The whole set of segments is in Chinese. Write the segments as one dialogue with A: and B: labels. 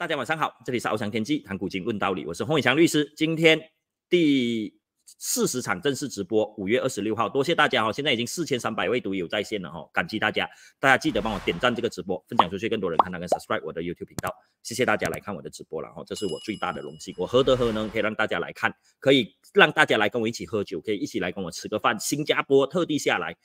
A: 大家晚上好，这里是翱翔天际谈古今问道理，我是洪伟强律师，今天第四十场正式直播，五月二十六号，多谢大家哦！现在已经四千三百位都有在线了哦，感激大家，大家记得帮我点赞这个直播，分享出去更多人看，跟 subscribe 我的 YouTube 频道，谢谢大家来看我的直播了哈，这是我最大的荣幸，我何德何能可以让大家来看，可以让大家来跟我一起喝酒，可以一起来跟我吃个饭，新加坡特地下来。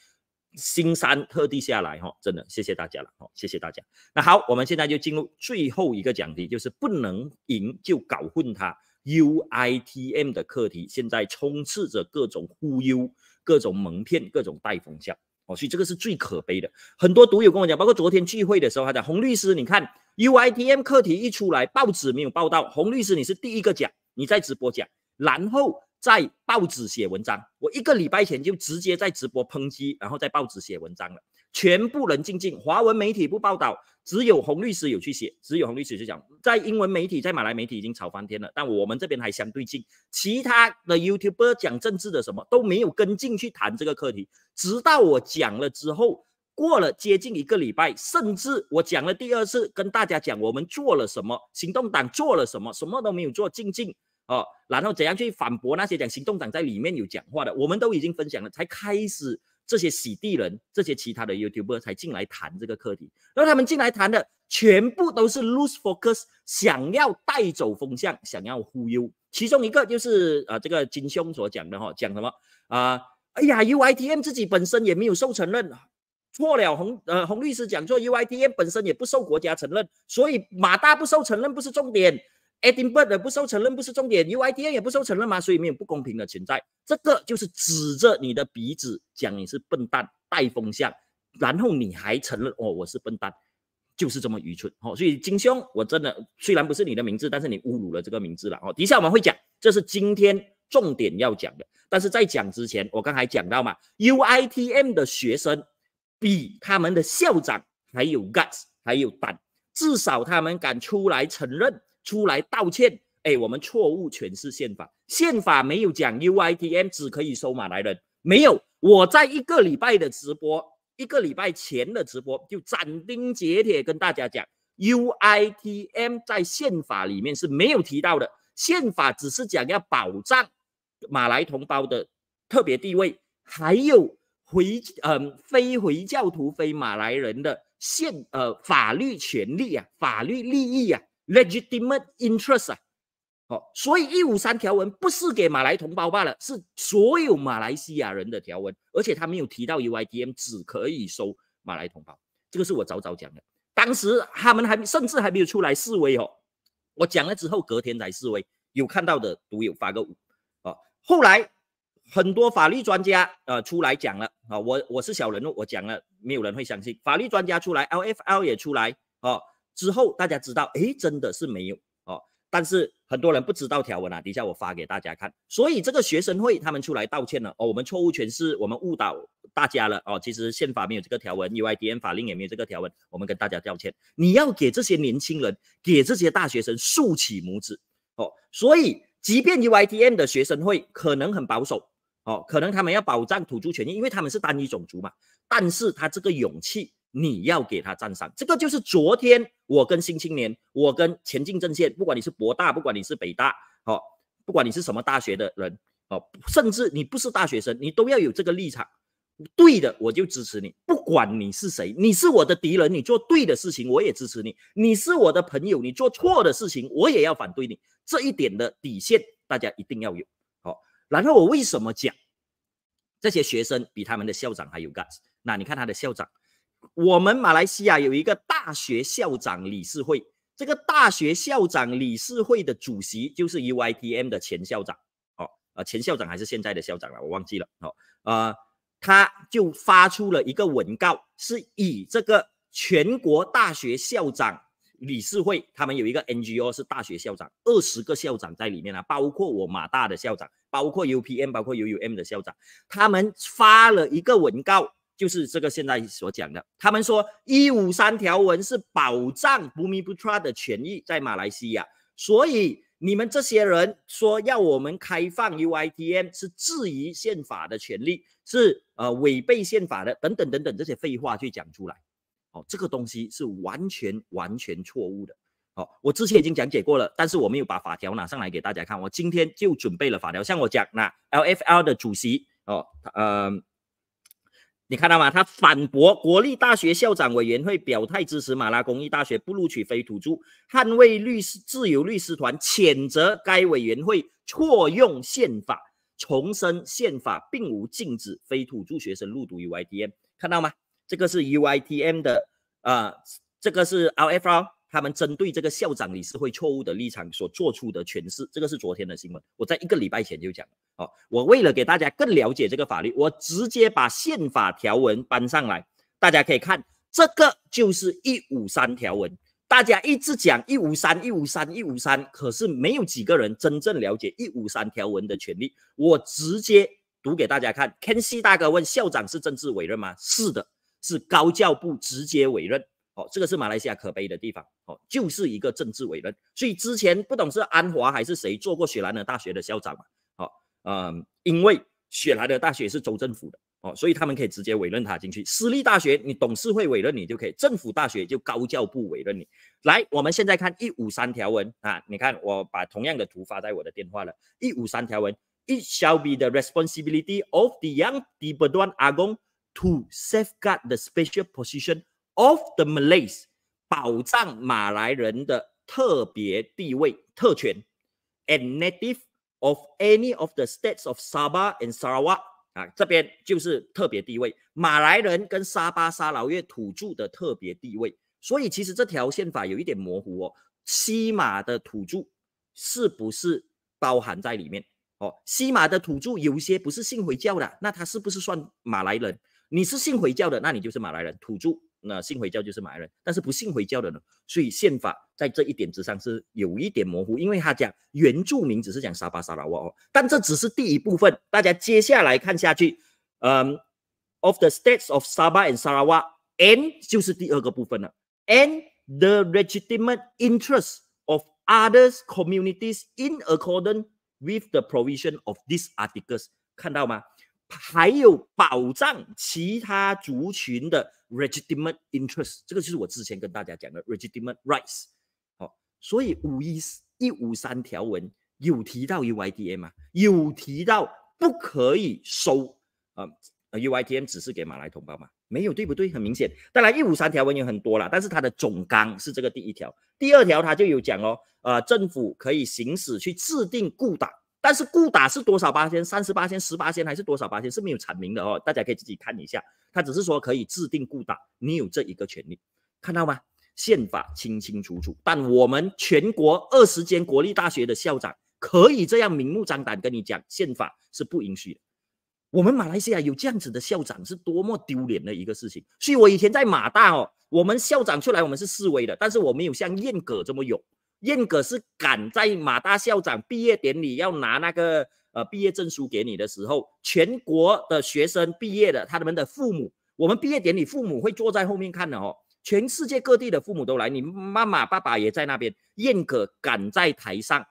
A: 新山特地下来哈，真的谢谢大家了哦，谢谢大家。那好，我们现在就进入最后一个讲题，就是不能赢就搞混它。U I T M 的课题现在充斥着各种忽悠、各种蒙骗、各种带风向哦，所以这个是最可悲的。很多读友跟我讲，包括昨天聚会的时候，他讲洪律师，你看 U I T M 课题一出来，报纸没有报道，洪律师你是第一个讲，你在直播讲，然后。在报纸写文章，我一个礼拜前就直接在直播抨击，然后在报纸写文章了。全部人静静，华文媒体不报道，只有洪律师有去写，只有洪律师去讲。在英文媒体，在马来媒体已经吵翻天了，但我们这边还相对静。其他的 YouTuber 讲政治的什么都没有跟进去谈这个课题，直到我讲了之后，过了接近一个礼拜，甚至我讲了第二次，跟大家讲我们做了什么，行动党做了什么，什么都没有做，静静。哦，然后怎样去反驳那些讲行动党在里面有讲话的？我们都已经分享了，才开始这些洗地人、这些其他的 YouTuber 才进来谈这个课题。那他们进来谈的全部都是 Loose Focus，想要带走风向，想要忽悠。其中一个就是啊，这个金兄所讲的哈，讲什么啊？哎呀，UITM 自己本身也没有受承认，错了，洪呃洪律师讲错，UITM 本身也不受国家承认，所以马大不受承认不是重点。Edinburgh 不受承认不是重点，UIM 也不受承认嘛，所以没有不公平的存在，这个就是指着你的鼻子讲你是笨蛋带风向，然后你还承认哦，我是笨蛋，就是这么愚蠢哦。所以金兄，我真的虽然不是你的名字，但是你侮辱了这个名字了哦。底下我们会讲，这是今天重点要讲的，但是在讲之前，我刚才讲到嘛，UIM t 的学生比他们的校长还有 guts，还有胆，至少他们敢出来承认。出来道歉，哎，我们错误诠释宪法，宪法没有讲 U I T M 只可以收马来人，没有。我在一个礼拜的直播，一个礼拜前的直播就斩钉截铁跟大家讲，U I T M 在宪法里面是没有提到的，宪法只是讲要保障马来同胞的特别地位，还有回呃非回教徒非马来人的宪呃法律权利啊，法律利益啊。Legitimate interest 啊，好，所以一五三条文不是给马来同胞罢了，是所有马来西亚人的条文，而且他没有提到 UITM 只可以收马来同胞，这个是我早早讲的，当时他们还甚至还没有出来示威哦，我讲了之后隔天才示威，有看到的独友发个五，哦，后来很多法律专家呃出来讲了啊，我我是小人物，我讲了没有人会相信，法律专家出来，LFL 也出来哦。之后大家知道，哎，真的是没有哦。但是很多人不知道条文啊，底下我发给大家看。所以这个学生会他们出来道歉了哦，我们错误诠释，我们误导大家了哦。其实宪法没有这个条文 u i t m 法令也没有这个条文，我们跟大家道歉。你要给这些年轻人，给这些大学生竖起拇指哦。所以，即便 u i t m 的学生会可能很保守哦，可能他们要保障土著权益，因为他们是单一种族嘛。但是他这个勇气。你要给他赞赏。这个就是昨天我跟新青年，我跟前进阵线，不管你是博大，不管你是北大，哦，不管你是什么大学的人，哦，甚至你不是大学生，你都要有这个立场，对的，我就支持你，不管你是谁，你是我的敌人，你做对的事情，我也支持你；你是我的朋友，你做错的事情，我也要反对你。这一点的底线，大家一定要有。好，然后我为什么讲这些学生比他们的校长还有 guts？那你看他的校长。我们马来西亚有一个大学校长理事会，这个大学校长理事会的主席就是 UITM 的前校长哦，呃，前校长还是现在的校长了，我忘记了哦，呃，他就发出了一个文告，是以这个全国大学校长理事会，他们有一个 NGO 是大学校长，二十个校长在里面啊，包括我马大的校长，包括 UPM，包括 UUM 的校长，他们发了一个文告。就是这个现在所讲的，他们说一五三条文是保障不迷不差的权益在马来西亚，所以你们这些人说要我们开放 UITM 是质疑宪法的权利，是呃违背宪法的等等等等这些废话去讲出来，哦，这个东西是完全完全错误的，哦，我之前已经讲解过了，但是我没有把法条拿上来给大家看，我今天就准备了法条，像我讲那 LFL 的主席哦，呃。你看到吗？他反驳国立大学校长委员会表态支持马拉工艺大学不录取非土著，捍卫律师自由律师团谴责该委员会错用宪法，重申宪法并无禁止非土著学生入读 UITM。看到吗？这个是 UITM 的啊，这个是 LFR。他们针对这个校长理事会错误的立场所做出的诠释，这个是昨天的新闻。我在一个礼拜前就讲了。哦，我为了给大家更了解这个法律，我直接把宪法条文搬上来，大家可以看，这个就是一五三条文。大家一直讲一五三、一五三、一五三，可是没有几个人真正了解一五三条文的权利。我直接读给大家看。k e n C 大哥问：校长是政治委任吗？是的，是高教部直接委任。哦，这个是马来西亚可悲的地方哦，就是一个政治委论。所以之前不懂是安华还是谁做过雪兰的大学的校长嘛？好，嗯，因为雪兰的大学是州政府的哦，所以他们可以直接委任他进去。私立大学你董事会委任你就可以，政府大学就高教部委任你。来，我们现在看一五三条文啊，你看我把同样的图发在我的电话了。一五三条文，It shall be the responsibility of the y o u n g di Pertuan Agong to safeguard the special position。Of the Malays，保障马来人的特别地位、特权，and native of any of the states of Sabah and Sarawak 啊，这边就是特别地位，马来人跟沙巴、沙劳越土著的特别地位。所以其实这条宪法有一点模糊哦，西马的土著是不是包含在里面？哦，西马的土著有些不是信回教的，那他是不是算马来人？你是信回教的，那你就是马来人土著。那信回教就是马来人，但是不信回教的呢？所以宪法在这一点之上是有一点模糊，因为他讲原住民只是讲沙巴、沙拉哇哦，但这只是第一部分。大家接下来看下去，嗯，of the states of Sabah and Sarawak，and 就是第二个部分了，and the legitimate interests of other s communities in accordance with the provision of these articles，看到吗？还有保障其他族群的 r e g i m a n e interest，这个就是我之前跟大家讲的 r e g i m a n e rights，好，所以五一一五三条文有提到 U i T M 啊，有提到不可以收啊，U i T M 只是给马来同胞嘛，没有对不对？很明显，当然一五三条文有很多啦，但是它的总纲是这个第一条，第二条它就有讲哦，呃，政府可以行使去制定固导。但是固打是多少八千？三十八千、十八千还是多少八千？是没有阐明的哦，大家可以自己看一下。他只是说可以制定固打，你有这一个权利，看到吗？宪法清清楚楚，但我们全国二十间国立大学的校长可以这样明目张胆跟你讲，宪法是不允许的。我们马来西亚有这样子的校长，是多么丢脸的一个事情。所以我以前在马大哦，我们校长出来，我们是示威的，但是我没有像燕葛这么勇。燕哥是敢在马大校长毕业典礼要拿那个呃毕业证书给你的时候，全国的学生毕业的，他们的父母，我们毕业典礼父母会坐在后面看的哦，全世界各地的父母都来，你妈妈爸爸也在那边。燕哥敢在台上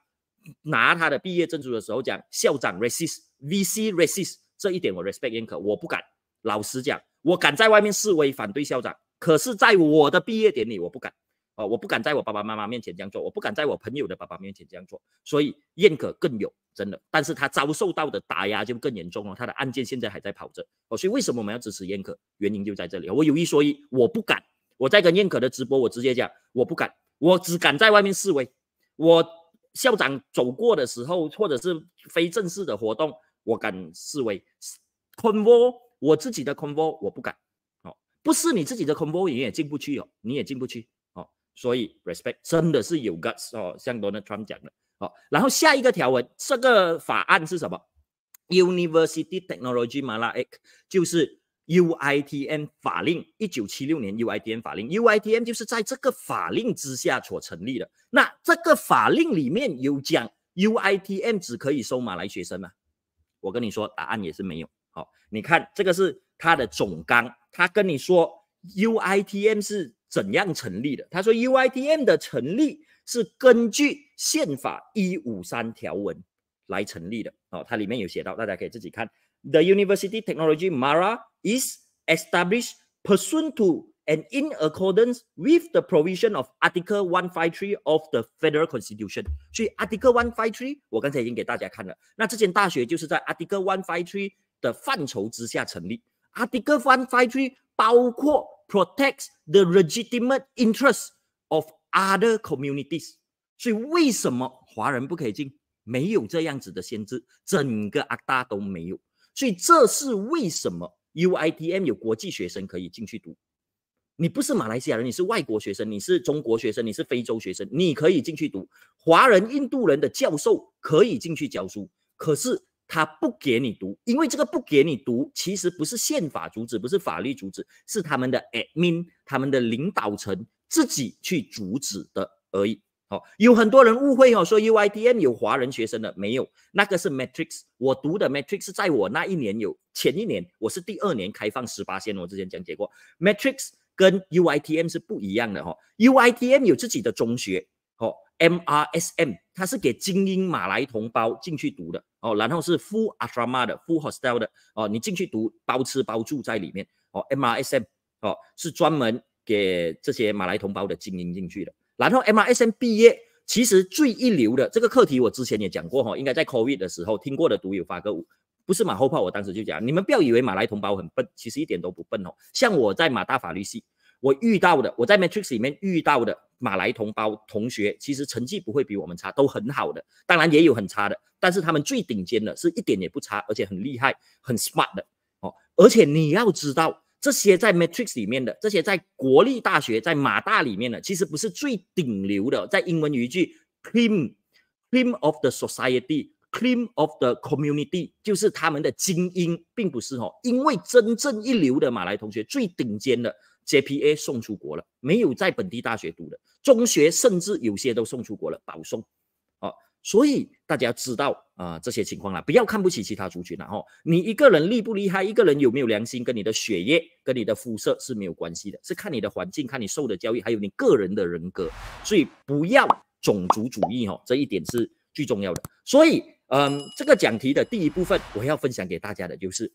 A: 拿他的毕业证书的时候讲，校长 resist VC resist 这一点我 respect 燕哥，我不敢。老实讲，我敢在外面示威反对校长，可是，在我的毕业典礼，我不敢。哦，我不敢在我爸爸妈妈面前这样做，我不敢在我朋友的爸爸面前这样做，所以认可更有真的，但是他遭受到的打压就更严重了，他的案件现在还在跑着哦，所以为什么我们要支持认可？原因就在这里。我有一说一，我不敢。我在跟认可的直播，我直接讲，我不敢，我只敢在外面示威。我校长走过的时候，或者是非正式的活动，我敢示威。convo，我自己的 convo 我不敢。哦，不是你自己的 convo，你也进不去哦，你也进不去。所以，respect 真的是有 guts 哦，像 Donald Trump 讲的哦。然后下一个条文，这个法案是什么？University Technology m a l a y c 就是 UITM 法令，一九七六年 UITM 法令，UITM 就是在这个法令之下所成立的。那这个法令里面有讲 UITM 只可以收马来学生吗？我跟你说，答案也是没有。好，你看这个是它的总纲，它跟你说 UITM 是。怎样成立的？他说，UITM 的成立是根据宪法一五三条文来成立的。哦，它里面有写到，大家可以自己看。The University Technology Mara is established pursuant to and in accordance with the provision of Article One Five Three of the Federal Constitution。所以，Article One Five Three 我刚才已经给大家看了。那这间大学就是在 Article One Five Three 的范畴之下成立。Article One Five Three 包括。protects the legitimate interests of other communities。所以为什么华人不可以进？没有这样子的先知，整个阿大都没有。所以这是为什么 UITM 有国际学生可以进去读。你不是马来西亚人，你是外国学生，你是中国学生，你是非洲学生，你可以进去读。华人、印度人的教授可以进去教书，可是他不给你读，因为这个不给你读，其实不是宪法阻止，不是法律阻止，是他们的 admin，他们的领导层自己去阻止的而已。哦，有很多人误会哦，说 UITM 有华人学生的，没有，那个是 Matrix，我读的 Matrix 是在我那一年有前一年，我是第二年开放十八线，我之前讲解过，Matrix 跟 UITM 是不一样的哈，UITM 有自己的中学。哦，M R S M，它是给精英马来同胞进去读的哦，然后是 full ashram a 的，full hostel 的哦，你进去读包吃包住在里面哦。M R S M 哦，是专门给这些马来同胞的精英进去的。然后 M R S M 毕业，其实最一流的这个课题，我之前也讲过哈，应该在 Covid 的时候听过的。读友发个五，不是马后炮，我当时就讲，你们不要以为马来同胞很笨，其实一点都不笨哦。像我在马大法律系。我遇到的，我在 Matrix 里面遇到的马来同胞同学，其实成绩不会比我们差，都很好的。当然也有很差的，但是他们最顶尖的是一点也不差，而且很厉害，很 smart 的哦。而且你要知道，这些在 Matrix 里面的，这些在国立大学、在马大里面的，其实不是最顶流的。在英文语一句，clim，clim of the society，clim of the community，就是他们的精英，并不是哦。因为真正一流的马来同学，最顶尖的。JPA 送出国了，没有在本地大学读的中学，甚至有些都送出国了，保送。哦，所以大家知道啊这些情况啦，不要看不起其他族群了哈。你一个人厉不厉害，一个人有没有良心，跟你的血液、跟你的肤色是没有关系的，是看你的环境，看你受的教育，还有你个人的人格。所以不要种族主义哦，这一点是最重要的。所以，嗯，这个讲题的第一部分，我要分享给大家的就是。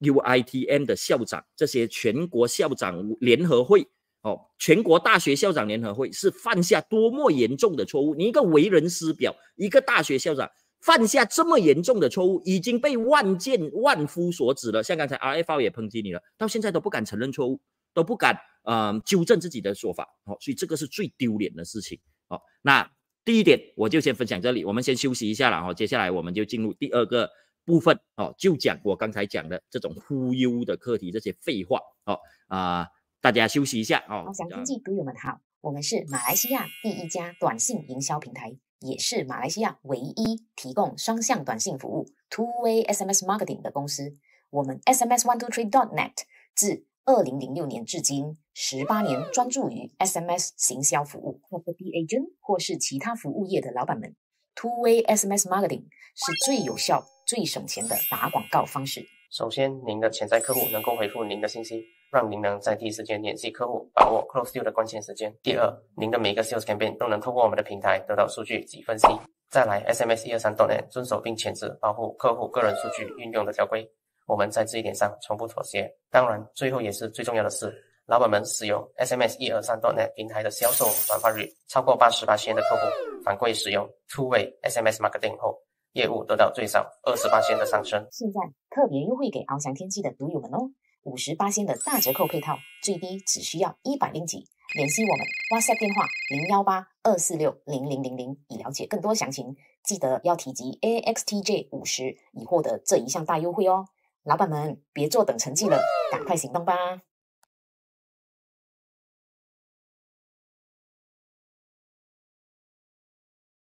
A: u i t m 的校长，这些全国校长联合会，哦，全国大学校长联合会是犯下多么严重的错误！你一个为人师表，一个大学校长犯下这么严重的错误，已经被万箭万夫所指了。像刚才 r f o 也抨击你了，到现在都不敢承认错误，都不敢呃纠正自己的说法。哦，所以这个是最丢脸的事情。哦，那第一点我就先分享这里，我们先休息一下了哈，接下来我们就进入第二个。部分哦，就讲我刚才讲的这种忽悠的课题，这些废话哦啊，大家休息一下哦。好，想听记读友们好，我们是马来西亚第一家短信营销平台，也是马来西亚唯一提供双向短信服务 Two Way SMS Marketing 的公司。我们 SMS One Two Three Dot Net 自二零零六年至今十八年，专注于 SMS 行销服务。t B A g e n t 或是其他服务业的老板们，Two Way SMS Marketing 是最有效。最省钱的打广告方式。首先，您的潜在客户能够回复您的信息，让您能在第一时间联系客户，把握 close deal 的关键时间。第二，您的每个 sales campaign 都能透过我们的平台得到数据及分析。再来，SMS 一二三 .net 遵守并坚持保护客户个人数据运用的条规，我们在这一点上从不妥协。当然，最后也是最重要的，是老板们使用 SMS 一二三 .net 平台的销售转化率超过八十八的客户，反馈使用突围 SMS marketing 后。业务得到最少二十八仙的上升，现在特别优惠给翱翔天际的赌友们哦，五十八仙的大折扣配套，最低只需要一百零几。联系我们，WhatsApp 电话零幺八二四六零零零零，以了解更多详情。记得要提及 AXTJ 五十，以获得这一项大优惠哦。老板们，别坐等成绩了，赶快行动吧！